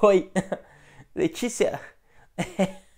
Oi, Letícia.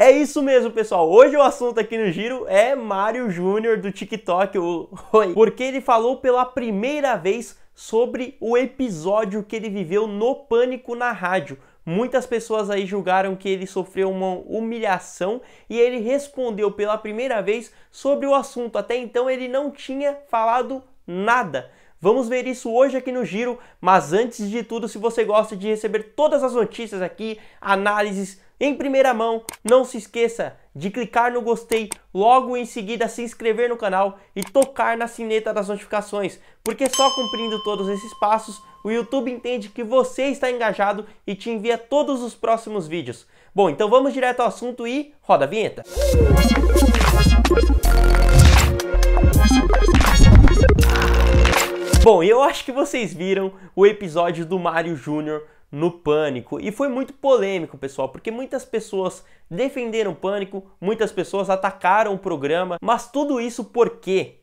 É isso mesmo, pessoal. Hoje o assunto aqui no Giro é Mário Júnior do TikTok, o Oi. Porque ele falou pela primeira vez sobre o episódio que ele viveu no Pânico na Rádio. Muitas pessoas aí julgaram que ele sofreu uma humilhação e ele respondeu pela primeira vez sobre o assunto. Até então ele não tinha falado nada. Vamos ver isso hoje aqui no Giro, mas antes de tudo, se você gosta de receber todas as notícias aqui, análises em primeira mão, não se esqueça de clicar no gostei, logo em seguida se inscrever no canal e tocar na sineta das notificações, porque só cumprindo todos esses passos, o YouTube entende que você está engajado e te envia todos os próximos vídeos. Bom, então vamos direto ao assunto e roda a vinheta! Música Bom, eu acho que vocês viram o episódio do Mario Júnior no Pânico e foi muito polêmico, pessoal, porque muitas pessoas defenderam o Pânico, muitas pessoas atacaram o programa, mas tudo isso por quê?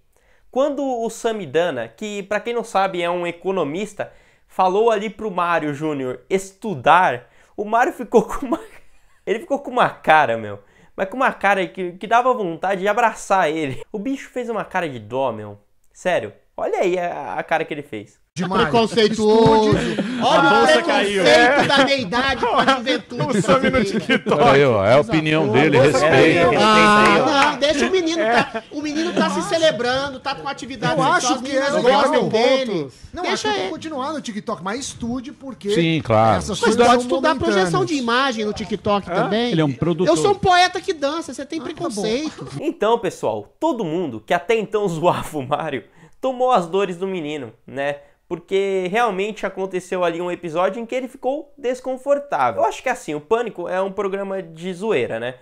Quando o Samidana, que para quem não sabe é um economista, falou ali pro Mario Júnior estudar, o Mario ficou com uma ele ficou com uma cara, meu, mas com uma cara que, que dava vontade de abraçar ele. O bicho fez uma cara de dó, meu. Sério, Olha aí a, a cara que ele fez. Demais. É preconceituoso. Olha a o preconceito caiu. da meia-idade com a juventude. O Sami no TikTok. Aí, ó, é a opinião dele, respeito. Ah, não, deixa o menino. Tá, é. Tá, o menino tá se celebrando, tá com atividade. Eu é, acho que eles é gostam dele. Não, deixa ele. continuar no TikTok, mas estude porque... Sim, claro. Essas mas pode estudar projeção de imagem no TikTok também. Ele é um produtor. Eu sou um poeta que dança, você tem ah, tá preconceito. Tá então, pessoal, todo mundo que até então zoava o Mario tomou as dores do menino, né? Porque realmente aconteceu ali um episódio em que ele ficou desconfortável. Eu acho que assim, o Pânico é um programa de zoeira, né?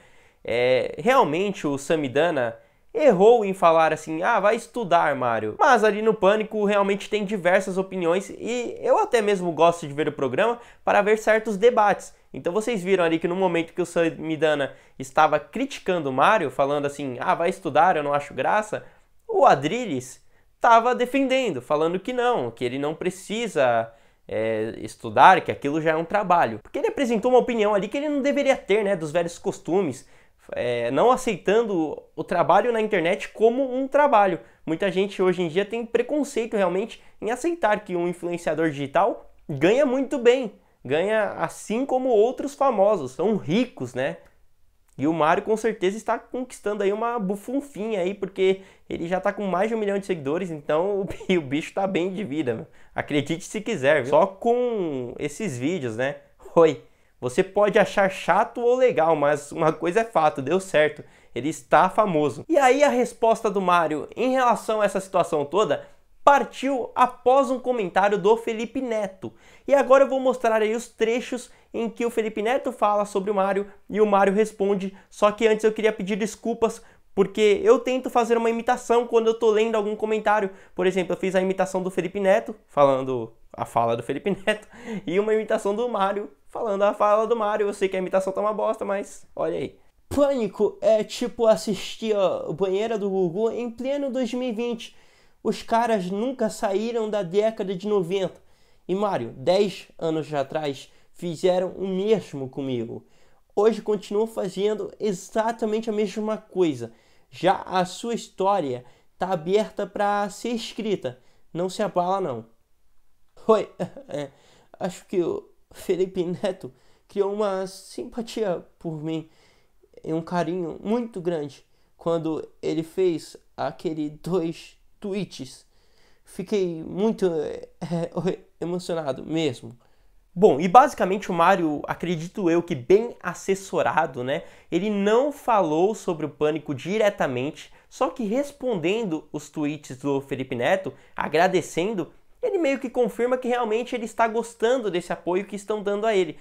É, realmente o Samidana errou em falar assim, ah, vai estudar, Mario. Mas ali no Pânico realmente tem diversas opiniões e eu até mesmo gosto de ver o programa para ver certos debates. Então vocês viram ali que no momento que o Samidana estava criticando o Mario, falando assim, ah, vai estudar, eu não acho graça, o Adriles estava defendendo, falando que não, que ele não precisa é, estudar, que aquilo já é um trabalho. Porque ele apresentou uma opinião ali que ele não deveria ter, né, dos velhos costumes, é, não aceitando o trabalho na internet como um trabalho. Muita gente hoje em dia tem preconceito realmente em aceitar que um influenciador digital ganha muito bem, ganha assim como outros famosos, são ricos, né? E o Mário com certeza está conquistando aí uma bufunfinha aí, porque ele já está com mais de um milhão de seguidores, então o bicho está bem de vida, meu. acredite se quiser, viu? Só com esses vídeos, né? Oi, você pode achar chato ou legal, mas uma coisa é fato, deu certo, ele está famoso. E aí a resposta do Mário em relação a essa situação toda partiu após um comentário do Felipe Neto. E agora eu vou mostrar aí os trechos em que o Felipe Neto fala sobre o Mário e o Mário responde. Só que antes eu queria pedir desculpas porque eu tento fazer uma imitação quando eu tô lendo algum comentário. Por exemplo, eu fiz a imitação do Felipe Neto falando a fala do Felipe Neto e uma imitação do Mário falando a fala do Mário. Eu sei que a imitação tá uma bosta, mas olha aí. Pânico é tipo assistir a banheira do Gugu em pleno 2020 os caras nunca saíram da década de 90. E Mário, 10 anos atrás, fizeram o mesmo comigo. Hoje continuam fazendo exatamente a mesma coisa. Já a sua história está aberta para ser escrita. Não se abala, não. Oi, é, acho que o Felipe Neto criou uma simpatia por mim e um carinho muito grande quando ele fez aquele 2 tweets. Fiquei muito é, emocionado mesmo. Bom, e basicamente o Mario, acredito eu que bem assessorado, né? Ele não falou sobre o pânico diretamente, só que respondendo os tweets do Felipe Neto, agradecendo, ele meio que confirma que realmente ele está gostando desse apoio que estão dando a ele.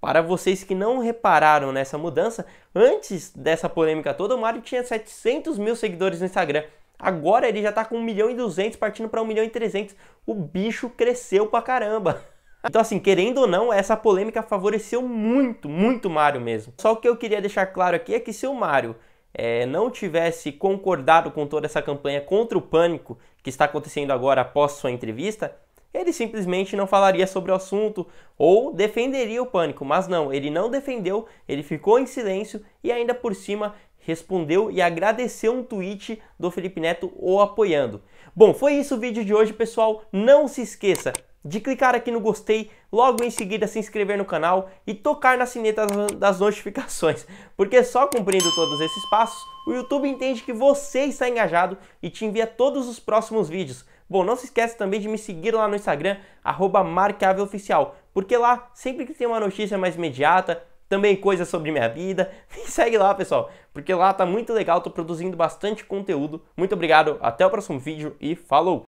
Para vocês que não repararam nessa mudança, antes dessa polêmica toda, o Mario tinha 700 mil seguidores no Instagram. Agora ele já está com 1 milhão e 200 partindo para 1 milhão e 300. O bicho cresceu pra caramba. Então, assim, querendo ou não, essa polêmica favoreceu muito, muito Mario mesmo. Só o que eu queria deixar claro aqui é que se o Mario é, não tivesse concordado com toda essa campanha contra o pânico que está acontecendo agora após sua entrevista, ele simplesmente não falaria sobre o assunto ou defenderia o pânico, mas não, ele não defendeu, ele ficou em silêncio e ainda por cima respondeu e agradeceu um tweet do Felipe Neto o apoiando. Bom, foi isso o vídeo de hoje, pessoal. Não se esqueça de clicar aqui no gostei, logo em seguida se inscrever no canal e tocar na sineta das notificações, porque só cumprindo todos esses passos, o YouTube entende que você está engajado e te envia todos os próximos vídeos. Bom, não se esqueça também de me seguir lá no Instagram, marcaveloficial, porque lá sempre que tem uma notícia mais imediata, também coisas sobre minha vida. Me segue lá, pessoal, porque lá tá muito legal, tô produzindo bastante conteúdo. Muito obrigado, até o próximo vídeo e falou!